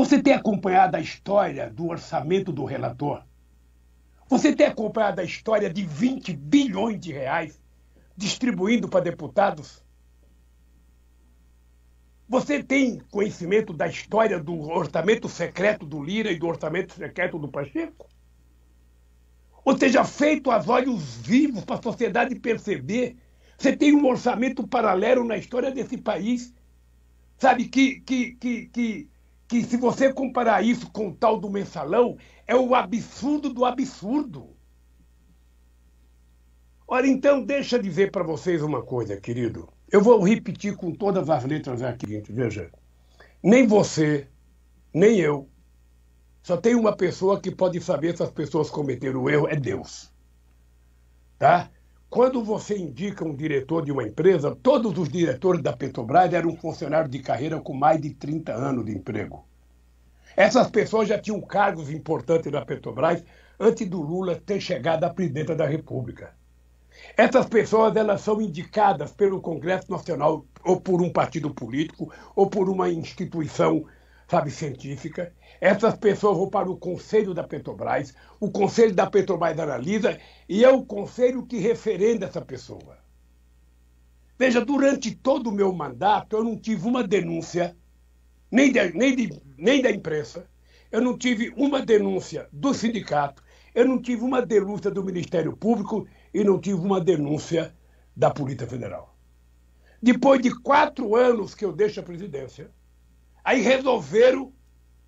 Você tem acompanhado a história do orçamento do relator? Você tem acompanhado a história de 20 bilhões de reais distribuindo para deputados? Você tem conhecimento da história do orçamento secreto do Lira e do orçamento secreto do Pacheco? Ou seja, feito aos olhos vivos para a sociedade perceber você tem um orçamento paralelo na história desse país, sabe, que, que, que, que que se você comparar isso com o tal do mensalão, é o absurdo do absurdo. Ora, então, deixa eu dizer para vocês uma coisa, querido. Eu vou repetir com todas as letras aqui. Veja, nem você, nem eu, só tem uma pessoa que pode saber se as pessoas cometeram o erro, é Deus. Tá? Quando você indica um diretor de uma empresa, todos os diretores da Petrobras eram funcionários de carreira com mais de 30 anos de emprego. Essas pessoas já tinham cargos importantes na Petrobras antes do Lula ter chegado à presidenta da República. Essas pessoas elas são indicadas pelo Congresso Nacional ou por um partido político ou por uma instituição sabe, científica. Essas pessoas vão para o conselho da Petrobras, o conselho da Petrobras analisa e é o conselho que referenda essa pessoa. Veja, durante todo o meu mandato, eu não tive uma denúncia, nem, de, nem, de, nem da imprensa, eu não tive uma denúncia do sindicato, eu não tive uma denúncia do Ministério Público e não tive uma denúncia da Polícia Federal. Depois de quatro anos que eu deixo a presidência, Aí resolveram,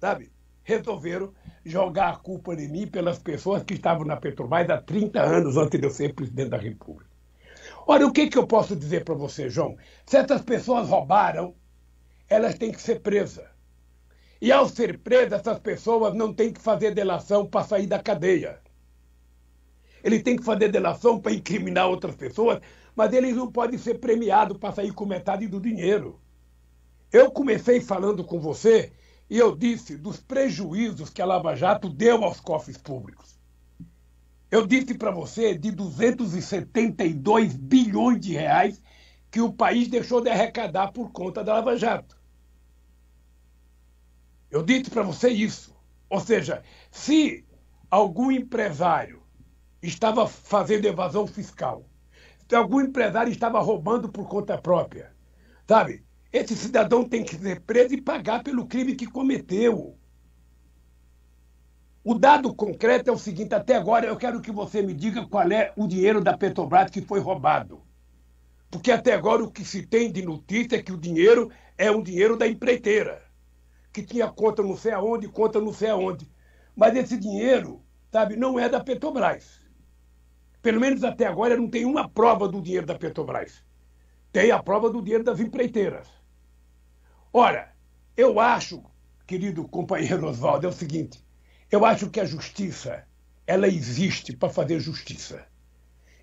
sabe? Resolveram jogar a culpa em mim pelas pessoas que estavam na Petrobras há 30 anos antes de eu ser presidente da República. Olha, o que, que eu posso dizer para você, João? Se essas pessoas roubaram, elas têm que ser presas. E ao ser presas, essas pessoas não têm que fazer delação para sair da cadeia. Ele tem que fazer delação para incriminar outras pessoas, mas eles não podem ser premiados para sair com metade do dinheiro. Eu comecei falando com você e eu disse dos prejuízos que a Lava Jato deu aos cofres públicos. Eu disse para você de 272 bilhões de reais que o país deixou de arrecadar por conta da Lava Jato. Eu disse para você isso. Ou seja, se algum empresário estava fazendo evasão fiscal, se algum empresário estava roubando por conta própria, sabe? Esse cidadão tem que ser preso e pagar pelo crime que cometeu. O dado concreto é o seguinte: até agora eu quero que você me diga qual é o dinheiro da Petrobras que foi roubado. Porque até agora o que se tem de notícia é que o dinheiro é um dinheiro da empreiteira, que tinha conta não sei aonde, conta não sei aonde. Mas esse dinheiro, sabe, não é da Petrobras. Pelo menos até agora não tem uma prova do dinheiro da Petrobras. Tem a prova do dinheiro das empreiteiras. Ora, eu acho, querido companheiro Oswaldo, é o seguinte: eu acho que a justiça ela existe para fazer justiça.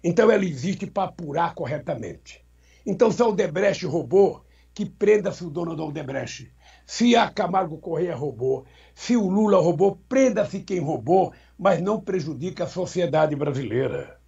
Então ela existe para apurar corretamente. Então se a Odebrecht roubou, que prenda-se o dono da Odebrecht. Se a Camargo Correia roubou, se o Lula roubou, prenda-se quem roubou, mas não prejudica a sociedade brasileira.